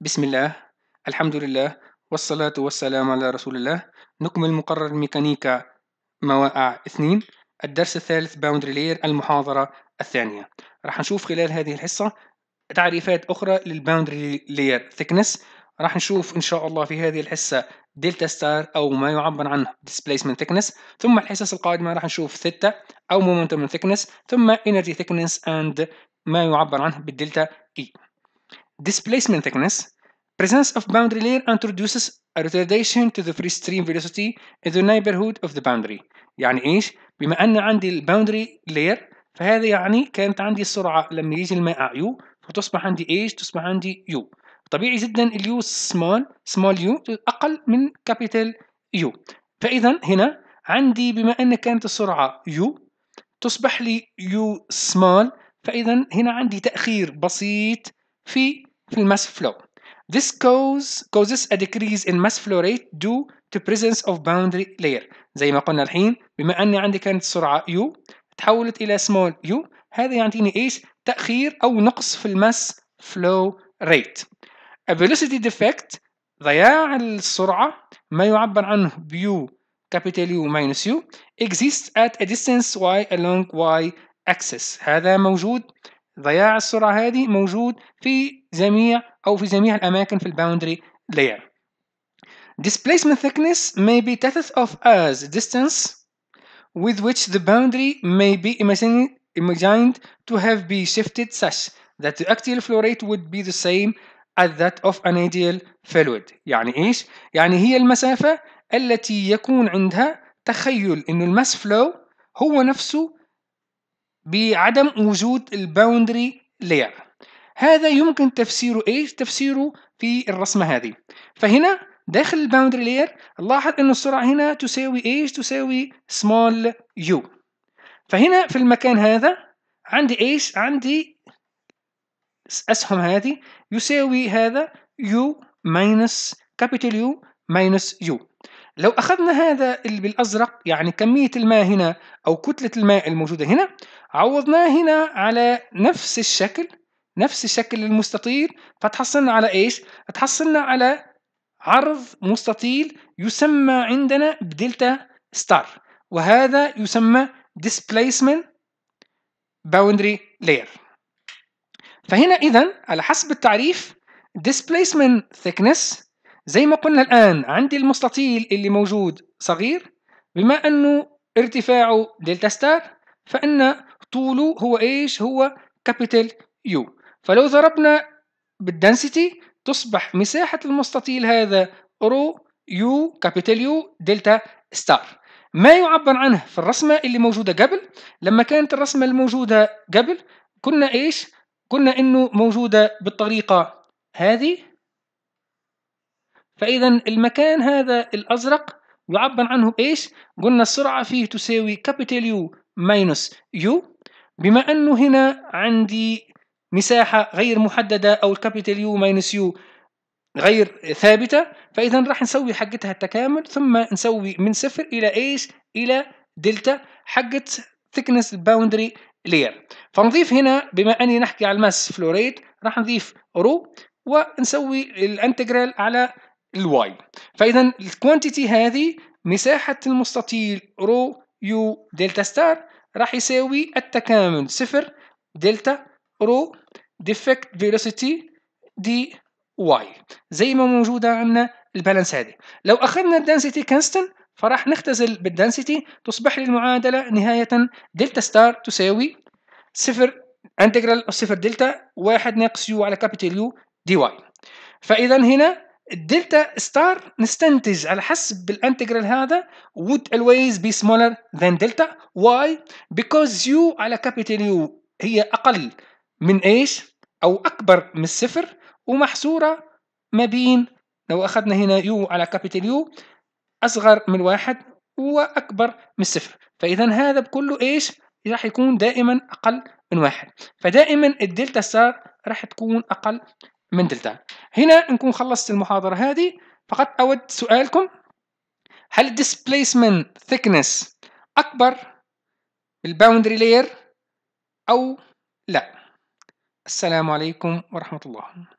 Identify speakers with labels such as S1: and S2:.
S1: بسم الله الحمد لله والصلاة والسلام على رسول الله نكمل مقرر ميكانيكا موائع اثنين الدرس الثالث باوندري لير المحاضرة الثانية راح نشوف خلال هذه الحصة تعريفات أخرى للباوندري لير ثيكنس راح نشوف إن شاء الله في هذه الحصة دلتا ستار أو ما يعبر عنه displacement thickness ثم الحصص القادمة راح نشوف ثيتا أو momentum thickness ثم energy thickness and ما يعبر عنه بالدلتا E displacement thickness, presence of boundary layer introduces a retardation to the free stream velocity in the neighborhood of the boundary يعني ايش بما ان عندي الباوندري لاير فهذا يعني كانت عندي السرعه لما يجي الماء يو فتصبح عندي ايش تصبح عندي يو طبيعي جدا اليو سمول سمول يو اقل من كابيتال يو فاذا هنا عندي بما ان كانت السرعه يو تصبح لي يو سمول فاذا هنا عندي تاخير بسيط في في الماس flow. This cause causes a decrease in mass flow rate due to presence of boundary layer زي ما قلنا الحين بما أن عندي كانت سرعة U تحولت إلى small u هذا يعطيني إيش؟ تأخير أو نقص في الماس flow rate A velocity defect ضياع السرعة ما يعبر عنه u capital U minus U exists at a distance y along y axis هذا موجود ضياع السرعه هذه موجود في جميع او في جميع الاماكن في الباوندري layer displacement thickness may be tethered of as distance with which the boundary may be imagined, imagined to have been shifted such that the actual flow rate would be the same as that of an ideal fluid يعني ايش يعني هي المسافه التي يكون عندها تخيل انه الماس فلو هو نفسه بعدم وجود الباوندري لير هذا يمكن تفسيره ايش تفسيره في الرسمه هذه فهنا داخل الباوندري لير لاحظ ان السرعه هنا تساوي ايش تساوي سمول يو فهنا في المكان هذا عندي ايش عندي اسهم هذه يساوي هذا يو ماينس كابيتال يو ماينس يو لو أخذنا هذا اللي بالأزرق يعني كمية الماء هنا أو كتلة الماء الموجودة هنا عوضناه هنا على نفس الشكل نفس الشكل المستطيل فتحصلنا على إيش؟ تحصلنا على عرض مستطيل يسمى عندنا بدلتا ستار وهذا يسمى displacement boundary layer فهنا إذا على حسب التعريف displacement thickness زي ما قلنا الآن عندي المستطيل اللي موجود صغير بما أنه ارتفاعه دلتا ستار فإن طوله هو إيش هو كابيتال يو فلو ضربنا بالدنسيتي تصبح مساحة المستطيل هذا رو يو كابيتال يو دلتا ستار ما يعبر عنه في الرسمة اللي موجودة قبل لما كانت الرسمة الموجودة قبل كنا إيش كنا إنه موجودة بالطريقة هذه فإذا المكان هذا الأزرق يعبر عنه إيش؟ قلنا السرعة فيه تساوي كابيتال يو ماينس يو بما أنه هنا عندي مساحة غير محددة أو الكابيتال يو ماينس يو غير ثابتة فإذا راح نسوي حقتها التكامل ثم نسوي من صفر إلى إيش؟ إلى دلتا حقت ثيكنس باوندري لير فنضيف هنا بما أني نحكي على الماس فلوريت راح نضيف رو ونسوي الانتجرال على الواي فاذا الكوانتيتي هذه مساحه المستطيل رو يو دلتا ستار راح يساوي التكامل صفر دلتا رو ديفكت فيلوسيتي دي واي زي ما موجوده عندنا البالانس هذه لو اخذنا الدنسيتي كانستن فراح نختزل بالدنسيتي تصبح لي المعادله نهايه دلتا ستار تساوي صفر انتجرال صفر دلتا واحد ناقص يو على كابيتال يو دي واي فاذا هنا الدلتا ستار نستنتج على حسب الانتجرال هذا would always be smaller than delta why because u على capital U هي اقل من ايش او اكبر من الصفر ومحصوره ما بين لو اخذنا هنا U على capital U اصغر من واحد واكبر من الصفر فاذا هذا بكله ايش راح يكون دائما اقل من واحد فدائما الدلتا ستار راح تكون اقل مندلتان هنا نكون خلصت المحاضرة هذه فقط أود سؤالكم هل displacement thickness أكبر boundary layer أو لا السلام عليكم ورحمة الله